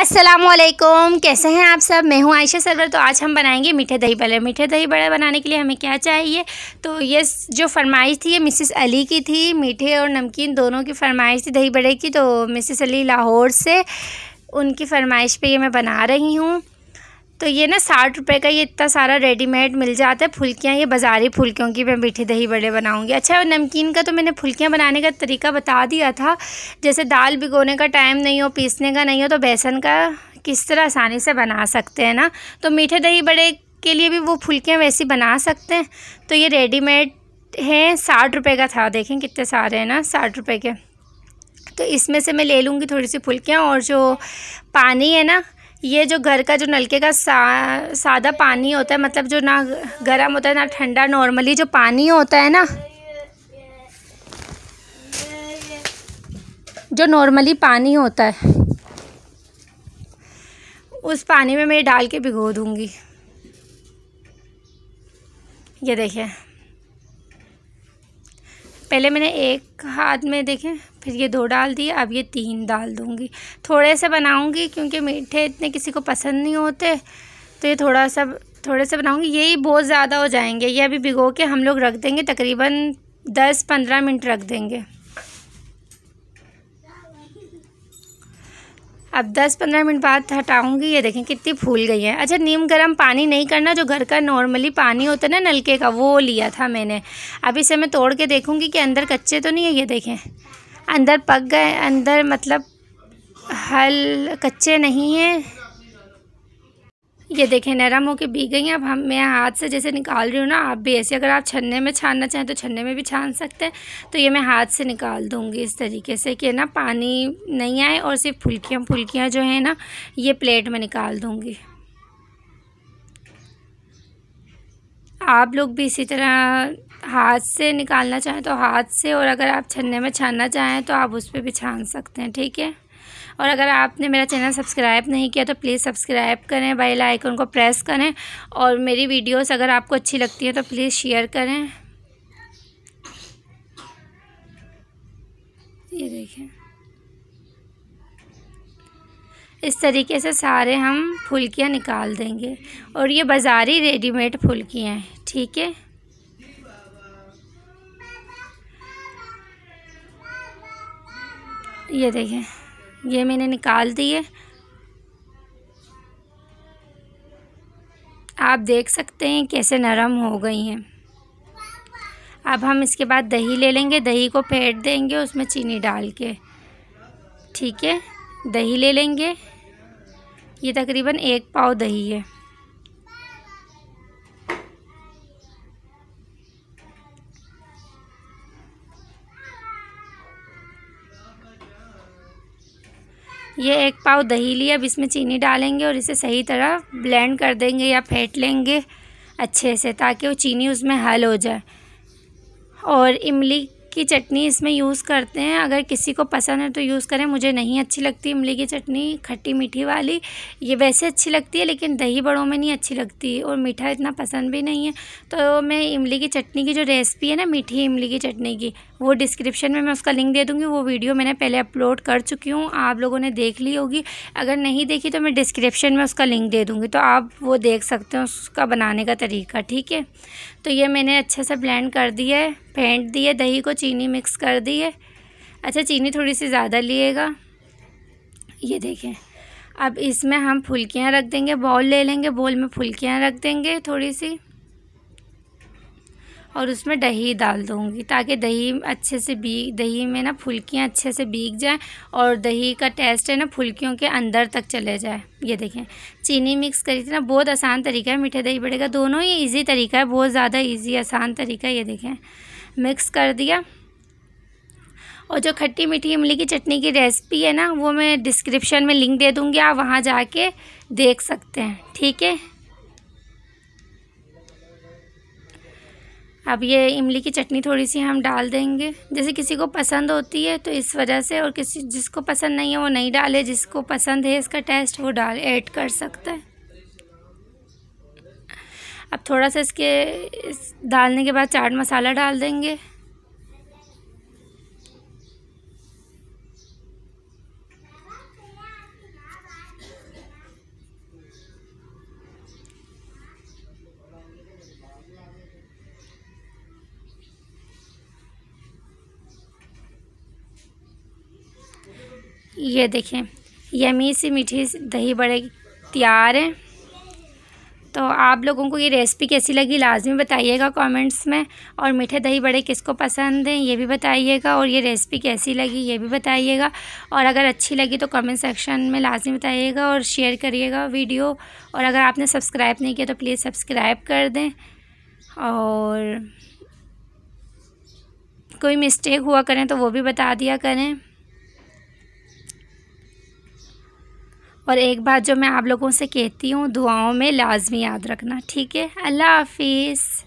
असलम कैसे हैं आप सब मैं हूँ आयशा सरवर तो आज हम बनाएंगे मीठे दही बड़े मीठे दही बड़े बनाने के लिए हमें क्या चाहिए तो ये जो फरमाइश थी ये मिसिस अली की थी मीठे और नमकीन दोनों की फरमाइश थी दही बड़े की तो मिसिस अली लाहौर से उनकी फरमाइश पे ये मैं बना रही हूँ तो ये ना साठ रुपए का ये इतना सारा रेडीमेड मिल जाता है फुल्कियाँ ये बाज़ारी फुलकियों की मैं मीठे दही बड़े बनाऊँगी अच्छा और नमकीन का तो मैंने फुलकियाँ बनाने का तरीका बता दिया था जैसे दाल भिगोने का टाइम नहीं हो पीसने का नहीं हो तो बेसन का किस तरह आसानी से बना सकते हैं ना तो मीठे दही बड़े के लिए भी वो फुल्कियाँ वैसी बना सकते हैं तो ये रेडीमेड हैं साठ रुपये का था देखें कितने सारे हैं ना साठ रुपये के तो इसमें से मैं ले लूँगी थोड़ी सी फुल्कियाँ और जो पानी है ना ये जो घर का जो नलके का सा, सादा पानी होता है मतलब जो ना गर्म होता है ना ठंडा नॉर्मली जो पानी होता है ना जो नॉर्मली पानी होता है उस पानी में मैं डाल के भिगो दूँगी ये देखिए पहले मैंने एक हाथ में देखें फिर ये दो डाल दिए अब ये तीन डाल दूँगी थोड़े से बनाऊँगी क्योंकि मीठे इतने किसी को पसंद नहीं होते तो ये थोड़ा सा थोड़े से बनाऊँगी यही बहुत ज़्यादा हो जाएंगे ये अभी भिगो के हम लोग रख देंगे तकरीबन दस पंद्रह मिनट रख देंगे अब 10-15 मिनट बाद हटाऊंगी ये देखें कितनी फूल गई है अच्छा नीम गर्म पानी नहीं करना जो घर का नॉर्मली पानी होता है ना नलके का वो लिया था मैंने अब इसे मैं तोड़ के देखूँगी कि अंदर कच्चे तो नहीं है ये देखें अंदर पक गए अंदर मतलब हल कच्चे नहीं हैं ये देखें नरम के बी गई अब हम मैं हाथ से जैसे निकाल रही हूँ ना आप भी ऐसे अगर आप छन्ने में छानना चाहें तो छन्ने में भी छान सकते हैं तो ये मैं हाथ से निकाल दूँगी इस तरीके से कि ना पानी नहीं आए और सिर्फ फुल्कियाँ फुल्कियाँ जो हैं ना ये प्लेट में निकाल दूँगी आप लोग भी इसी तरह हाथ से निकालना चाहें तो हाथ से और अगर आप छन्ने में छानना चाहें तो आप उस पर भी छान सकते हैं ठीक है और अगर आपने मेरा चैनल सब्सक्राइब नहीं किया तो प्लीज़ सब्सक्राइब करें बेल आइकन को प्रेस करें और मेरी वीडियोस अगर आपको अच्छी लगती है तो प्लीज़ शेयर करें ये देखें इस तरीके से सारे हम फुलकियाँ निकाल देंगे और ये बाज़ारी रेडीमेड फुलकियाँ हैं ठीक है ये देखें ये मैंने निकाल दिए आप देख सकते हैं कैसे नरम हो गई हैं अब हम इसके बाद दही ले लेंगे दही को फेंट देंगे उसमें चीनी डाल के ठीक है दही ले लेंगे ये तकरीबन एक पाव दही है ये एक पाव दही ली अब इसमें चीनी डालेंगे और इसे सही तरह ब्लेंड कर देंगे या फेंट लेंगे अच्छे से ताकि वो चीनी उसमें हल हो जाए और इमली की चटनी इसमें यूज़ करते हैं अगर किसी को पसंद है तो यूज़ करें मुझे नहीं अच्छी लगती इमली की चटनी खट्टी मीठी वाली ये वैसे अच्छी लगती है लेकिन दही बड़ों में नहीं अच्छी लगती और मीठा इतना पसंद भी नहीं है तो मैं इमली की चटनी की जो रेसिपी है ना मीठी इमली की चटनी की वो डिस्क्रिप्शन में मैं उसका लिंक दे दूँगी वो वीडियो मैंने पहले अपलोड कर चुकी हूँ आप लोगों ने देख ली होगी अगर नहीं देखी तो मैं डिस्क्रिप्शन में उसका लिंक दे दूँगी तो आप वो देख सकते हैं उसका बनाने का तरीका ठीक है तो ये मैंने अच्छे से ब्लेंड कर दिया है फेंट दिए दही को चीनी मिक्स कर दी है अच्छा चीनी थोड़ी सी ज़्यादा लिएगा ये देखें अब इसमें हम फुलकियाँ रख देंगे बॉल ले लेंगे बॉल में फुलकियाँ रख देंगे थोड़ी सी और उसमें दही डाल दूँगी ताकि दही अच्छे से बी दही में ना फुलकियाँ अच्छे से बीग जाए और दही का टेस्ट है ना फुलकियों के अंदर तक चले जाए ये देखें चीनी मिक्स करी थी ना बहुत आसान तरीका है मीठे दही बढ़ेगा दोनों ही इजी तरीका है बहुत ज़्यादा इजी आसान तरीका है ये देखें मिक्स कर दिया और जो खट्टी मीठी इमली की चटनी की रेसिपी है ना वो मैं डिस्क्रिप्शन में लिंक दे दूँगी आप वहाँ जाके देख सकते हैं ठीक है अब ये इमली की चटनी थोड़ी सी हम डाल देंगे जैसे किसी को पसंद होती है तो इस वजह से और किसी जिसको पसंद नहीं है वो नहीं डाले जिसको पसंद है इसका टेस्ट वो डाल ऐड कर सकता है अब थोड़ा सा इसके इस डालने के बाद चाट मसाला डाल देंगे ये देखें यमी सी मीठी दही बड़े तैयार है तो आप लोगों को ये रेसिपी कैसी लगी लाजमी बताइएगा कमेंट्स में और मीठे दही बड़े किसको पसंद हैं ये भी बताइएगा और ये रेसिपी कैसी लगी ये भी बताइएगा और अगर अच्छी लगी तो कमेंट सेक्शन में लाजमी बताइएगा और शेयर करिएगा वीडियो और अगर आपने सब्सक्राइब नहीं किया तो प्लीज़ सब्सक्राइब कर दें और कोई मिस्टेक हुआ करें तो वो भी बता दिया करें और एक बात जो मैं आप लोगों से कहती हूँ दुआओं में लाजमी याद रखना ठीक है अल्लाह हाफिज़